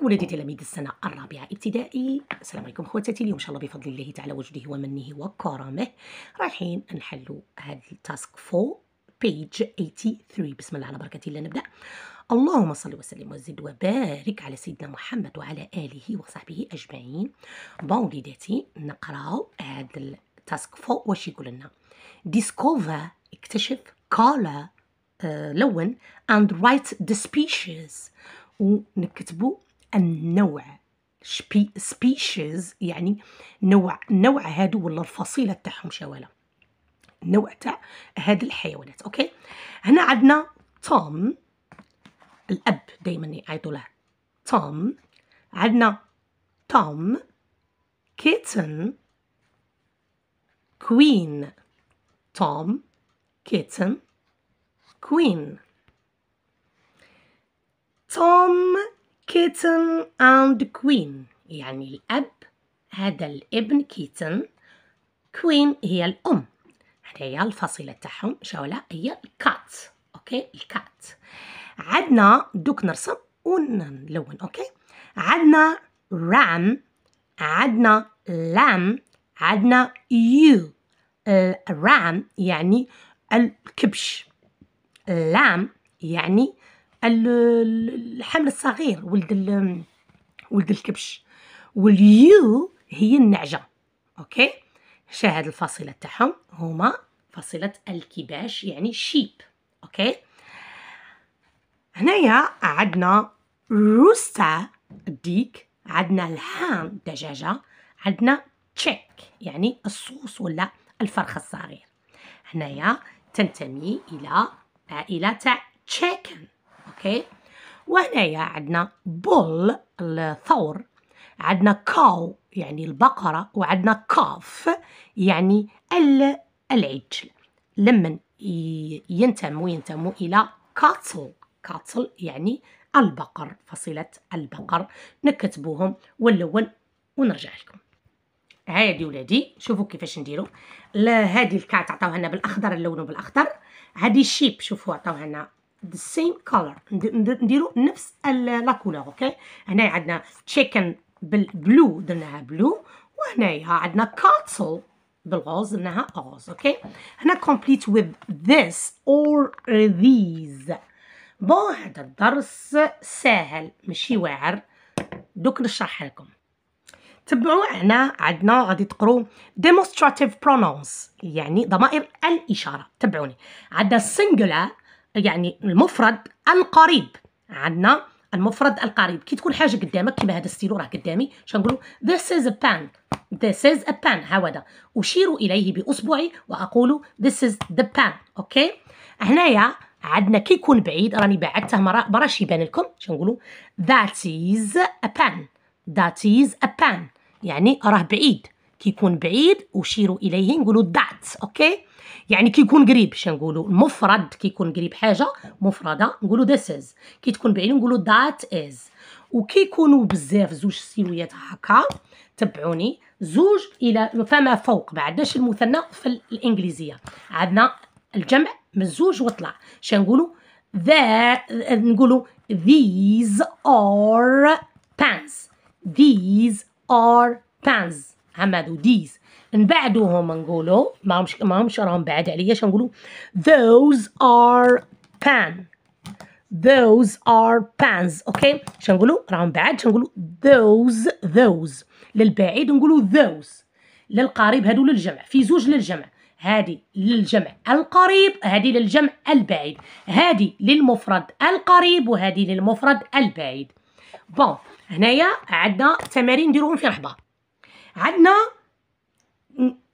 معكم ولادي تلاميذ السنة الرابعة ابتدائي السلام عليكم خواتاتي اليوم إن شاء الله بفضل الله تعالى وجوده ومنه وكرمه رايحين نحلوا هذا التاسك 4 بيج 83 بسم الله على بركة الله نبدأ اللهم صل وسلم وزد وبارك على سيدنا محمد وعلى آله وصحبه أجمعين بون وليداتي نقراو هذا التاسك 4 واش يقول لنا ديسكوفر اكتشف كالا آه، لون and write the species ونكتبوا النوع سبيشيز يعني نوع نوع هادو ولا الفصيله تاعهم شوالا النوع تاع هاد الحيوانات اوكي هنا عندنا توم الاب دائما يعيطوا له توم عندنا توم كيتن كوين توم كيتن كوين توم كيتن اند كوين يعني الأب هذا الابن كيتن كوين هي الأم هي الفصيلة تاعهم شاولا هي الكات اوكي الكات عندنا دوك نرسم ونلون اوكي عندنا رام عندنا لام عندنا يو الرام يعني الكبش لام يعني الحمل الصغير ولد ولد الكبش واليو هي النعجه اوكي شاهد الفاصله تاعهم هما فاصله الكباش يعني شيب اوكي هنايا عندنا روستا الديك عندنا الحام الدجاجه عندنا تشيك يعني الصوص ولا الفرخ الصغير هنايا تنتمي الى عائله تاع تشيكن اوكي وهنايا عندنا بول الثور عندنا كاو يعني البقرة وعندنا كاف يعني العجل لمن ينتمو ينتمو إلى كاتل كاتل يعني البقر فصيلة البقر نكتبوهم واللون ونرجع لكم هادي ولادي شوفوا كيفاش نديرو هادي الكاع تعطاوها لنا بالاخضر اللون بالاخضر هادي الشيب شوفوا عطاوها لنا the same color نديرو نفس لا كولور اوكي هنا عندنا chicken بالبلو درناها بلو وهنايا عندنا كاتل بالغوز درناها غوز اوكي هنا complete with this or these بون هذا الدرس ساهل ماشي واعر دوك نشرح لكم تبعوا هنا عندنا غادي تقروا demonstrative pronouns يعني ضمائر الإشارة تبعوني عندنا singular يعني المفرد القريب عندنا المفرد القريب كي تكون حاجه قدامك كيما هذا الستيلو راه قدامي شنقولوا this is a pen this is a pen هذا اشير اليه باصبعي واقول this is the pen اوكي هنايا عندنا كي يكون بعيد راني بعدته مرة براش يبان لكم شنقولوا that is a pen that is a pen يعني راه بعيد كي يكون بعيد اشير اليه نقولوا that اوكي يعني كيكون قريب اش نقولوا المفرد كيكون قريب حاجه مفرده نقولوا ذيس از كي تكون بعيد نقولوا ذات از وكيكونوا بزاف زوج سيويات هكا تبعوني زوج الى فما فوق ما عندناش المثنى في الانجليزيه عندنا الجمع من زوج وطلع اش نقولوا ذا نقولوا ذيز ار بانز ذيز ار بانز هما ذو these نبعدوهم هما نقولو ما همش ما همش راهم بعد عليا اش نقولو those are pan those are pans اوكي اش نقولو راهم بعد نقولو those those للبعيد نقولو those للقريب هادو للجمع في زوج للجمع هادي للجمع القريب هادي للجمع البعيد هادي للمفرد القريب وهادي للمفرد البعيد بون هنايا عندنا تمارين نديروهم في رحبه عندنا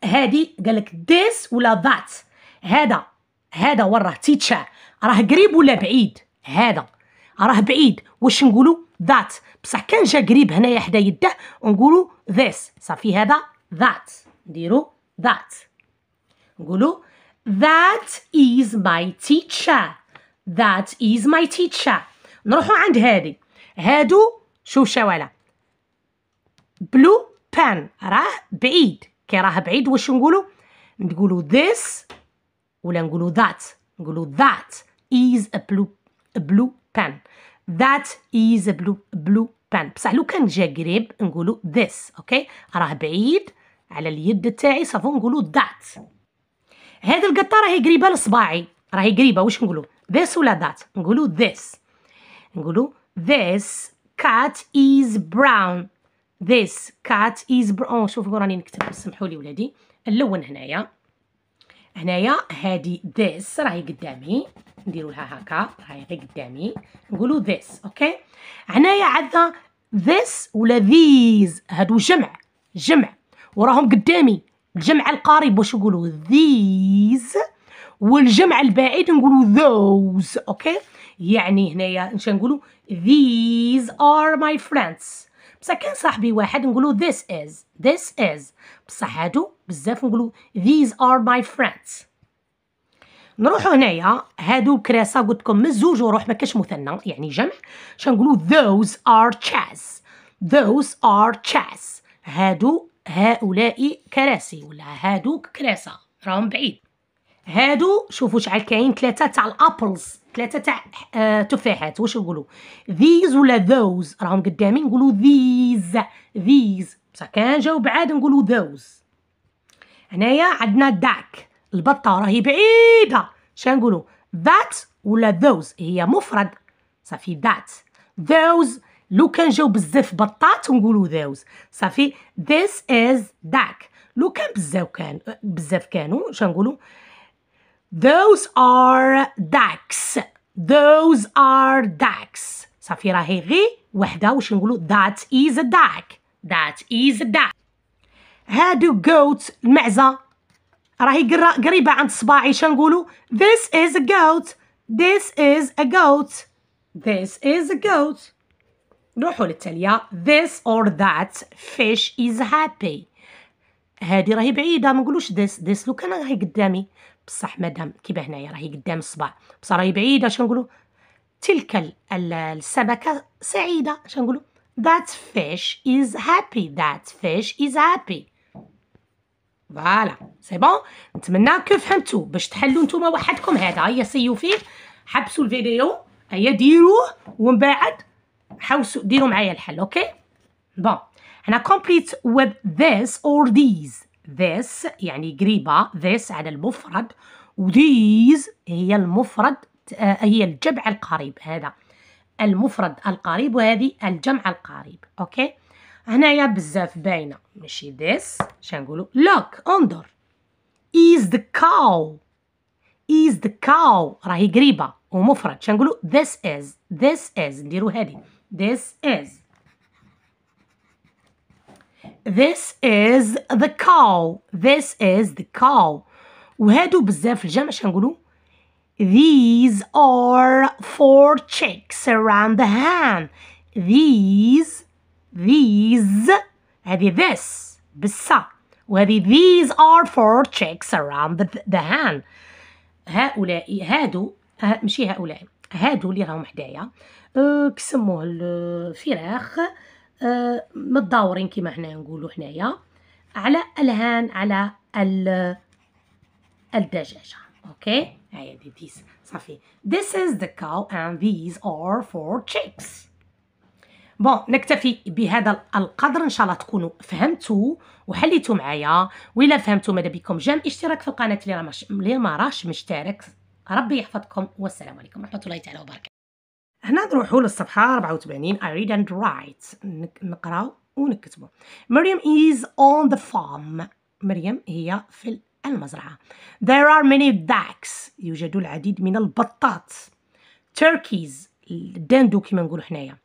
هادي قال لك this ولا ذات هذا هذا وراه تيتشر راه قريب ولا بعيد هذا راه بعيد واش نقولوا ذات بصح كان جا قريب هنايا حدا يده ونقولوا ذيس صافي هذا ذات نديرو ذات نقولوا ذات از ماي تيتشر ذات از ماي تيتشر نروحوا عند هادي هادو شوف شوالا بلو بان راه بعيد كي راه بعيد واش نقولوا نقولوا this ولا نقولوا that نقولوا that is a blue a blue pen that is a blue blue pen بصح لو كان جا قريب نقولوا this اوكي راه بعيد على اليد تاعي صافو نقولوا that هاد القطه راهي قريبه لصباعي راهي قريبه واش نقولوا this ولا that نقولوا this نقولوا this cat is brown this cat is brown oh, شوفوا راني نكتب سمحوا لي ولادي نلون هنايا هنايا هادي this راهي قدامي نديروا لها هكا راهي غير قدامي نقولوا this اوكي هنايا عندنا this ولا these هادو جمع جمع وراهم قدامي الجمع القريب واش نقولوا these والجمع البعيد نقولوا those اوكي يعني هنايا نش نقولوا these are my friends بصح كان صاحبي واحد نقولو this is this is بصح هادو بزاف نقولو these are my friends نروحو هنايا هادو قلتكم قلتلكم مزوج وروح ما كاش مثنى يعني جمع شنقولو those are chairs those are chairs هادو هؤلاء كراسي ولا هادو كراسة راهم بعيد هادو شوفوا شحال كاين ثلاثة تاع الابلز ثلاثه تاع آه، تفاحات واش نقولوا ذيز ولا ذوز راهم قدامي نقولوا ذيز ذيز بصح كان جاوب عاد نقولوا ذوز هنايا عندنا داك البطه راهي بعيده نقولوا ذات ولا ذوز هي مفرد صافي ذات ذوز لو كان جاوب بزاف بطات نقولوا ذوز صافي ذيس از داك لو كان بزاف كان بزاف كانوا نقولوا Those are ducks. Those are ducks. Safira راهي غي وحدة واش that is a duck. That is a duck. هادو goats المعزة راهي قريبة عند صباعي شنقولوا this is a goat. This is a goat. This is a goat. نروحوا للتالية this or that fish is happy. هادي راهي بعيدة ما نقولوش this this لو كان راهي قدامي بصح مدام كيبان هنايا راهي قدام الصباع بصح راهي بعيده شنقولوا تلك السمكه سعيده شنقولوا that fish is happy that fish is happy فوالا سي بون نتمنى كو فهمتو باش تحلوا نتوما وحدكم هذا هيا سيو فيه حبسوا الفيديو هيا ديروه ومن بعد حوسو ديروا معايا الحل اوكي بون هنا كومبليت with this or these this يعني قريبة this على المفرد these هي المفرد آه، هي الجمع القريب هذا المفرد القريب وهذه الجمع القريب اوكي هنايا بزاف باينه ماشي this شنقولوا look انظر is the cow is the cow راهي قريبه ومفرد شنقولوا this is this is نديروا هذه this is This is the cow. This is the cow. وهادو بزاف الجمع شنقولو These are four chicks around the hen. These, these, هذه this بالسا وهذه these are four chicks around the, the hen. هؤلاء هادو ها هؤلاء هادو اللي راهم حدايا كسموه الفراخ آه، متداورين كما حنا نقولوا حنايا على الهان على الدجاجه اوكي هيا دي ديس صافي this is the cow and these are فور chicks بون نكتفي بهذا القدر ان شاء الله تكونوا فهمتوا وحليتوا معايا والا فهمتوا ماذا بكم جام اشتراك في القناه اللي ما راش مشترك ربي يحفظكم والسلام عليكم ورحمه الله تعالى وبركاته هنا نروحوا للصفحه 84 I read and write نقراو ونكتبوا مريم is on the farm مريم هي في المزرعه there are many ducks يوجد العديد من البطات turkeys الدندو كما نقولوا حنايا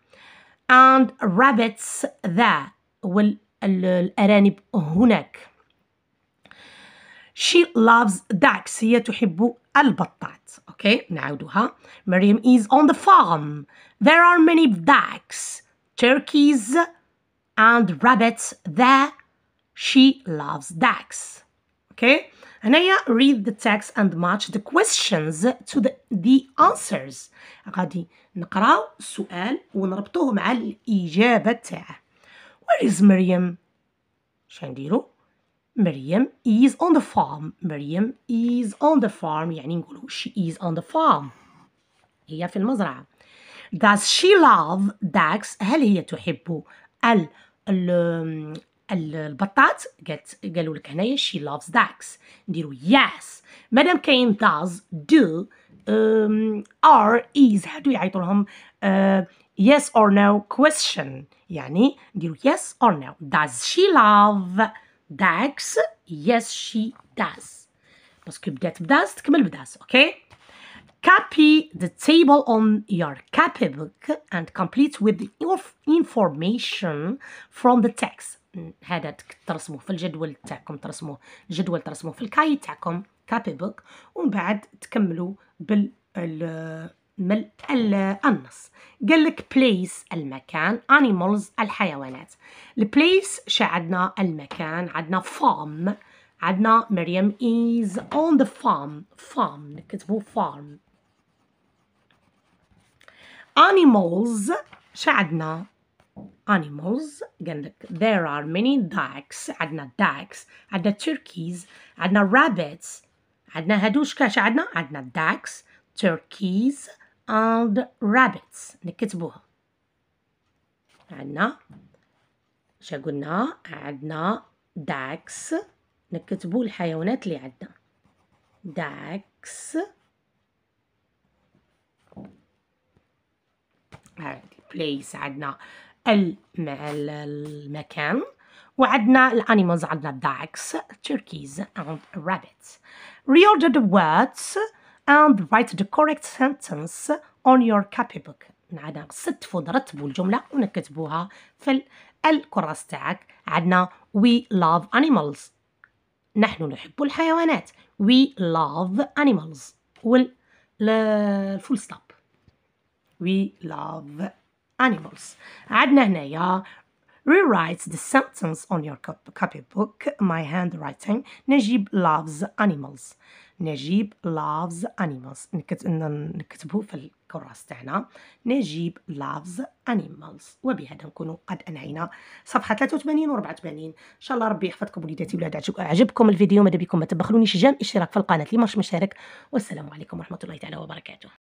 and rabbits there والارانب هناك she loves ducks هي تحب البطات اوكي نعاودوها مريم is on the farm there are many ducks turkeys and rabbits there she loves ducks اوكي هنايا read the text and match the questions to the, the answers غادي نقراو السؤال ونربطوه مع الإجابة تاعه where is مريم شنديرو مريم is on the farm مريم is on the farm يعني نقولوا she is on the farm هي في المزرعة does she love Dax هل هي تحب ال ال البطاط قالت قالوا لك هنايا she loves Dax نديرو yes مادام كاين does do um, are is هادو يعيطوا لهم uh, yes or no question يعني نديرو yes or no does she love Dax, yes, she does. Parce que get does, c'est comme elle ok? Copy the table on your copy book and complete with the information from the text. هذا ترسمه في الجدول تاعكم ترسمه جدول ترسمه في الكاي Come copy book ومن بعد تكملوا بال مل النص قال لك بليس المكان animals الحيوانات البليس شعدنا المكان عندنا farm عندنا مريم is on the farm farm نكتبو farm animals شعدنا animals قال لك there are many ducks عندنا ducks عندنا turkeys عندنا rabbits عندنا هادوش كاش عندنا عندنا ducks turkeys and rabbits نكتبوها عندنا شا قلنا عندنا داكس نكتبو الحيوانات اللي عندنا داكس عادي بليس عندنا ال مع المكان وعندنا الانيمالز عندنا داكس تركيز and rabbits reorder the words and write the correct sentence on your copy book عندنا ست فود رتبوا الجملة ونكتبوها في الكراس تاعك عندنا we love animals نحن نحب الحيوانات we love animals والفول ستوب we love animals عندنا هنايا rewrite the sentence on your copy book. my handwriting نجيب loves animals نجيب loves animals نكتبه في الكراس تاعنا نجيب loves animals وبهذا نكون قد انهينا صفحه 83 و 84 ان شاء الله ربي يحفظكم وليداتي ولاد عجبكم الفيديو ماذا بكم ما تبخلونيش جام اشتراك في القناه اللي ماش مشارك والسلام عليكم ورحمه الله تعالى وبركاته